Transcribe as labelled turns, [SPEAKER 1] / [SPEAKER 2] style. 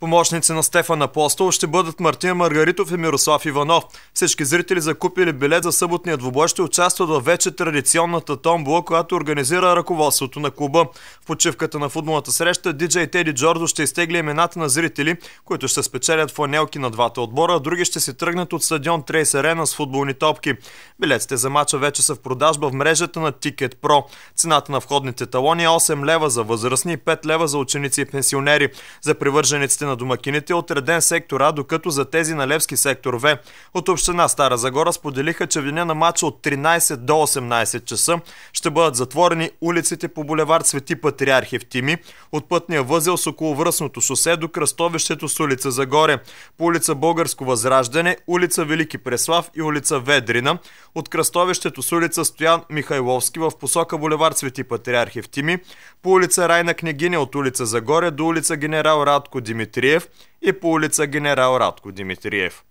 [SPEAKER 1] Помощници на Стефан Апостол ще бъдат Мартин Маргаритов и Мирослав Иванов. Всички зрители закупили билет за съботния двубой ще участват в вече традиционната томбола, която организира ръководството на клуба. В почивката на футболната среща диджей Теди Джордо ще изтегли имената на зрители, които ще спечелят фланелки на двата отбора, а други ще се тръгнат от стадион Трейс Арена с футболни топки. Билетите за мача вече са в продажба в мрежата на Ticket Pro. Цената на входните талони е 8 лева за възрастни и 5 лева за ученици и пенсионери. За привържениците на домакините е отреден сектор А, докато за тези на Левски сектор В от община Стара Загора споделиха, че в деня на матча от 13 до 18 часа ще бъдат затворени улиците по булевард Свети Патриархи в Тими, от пътния възел с околовръстното шосе до кръстовището с улица Загоре, по улица Българско възраждане, улица Велики Преслав и улица Ведрина, от кръстовището с улица Стоян Михайловски в посока булевард Свети Патриархи в Тими, по улица Райна Княгиня от улица Загоре до улица Генерал Радко Димитри Димитриев и по улица генерал Радко Димитриев.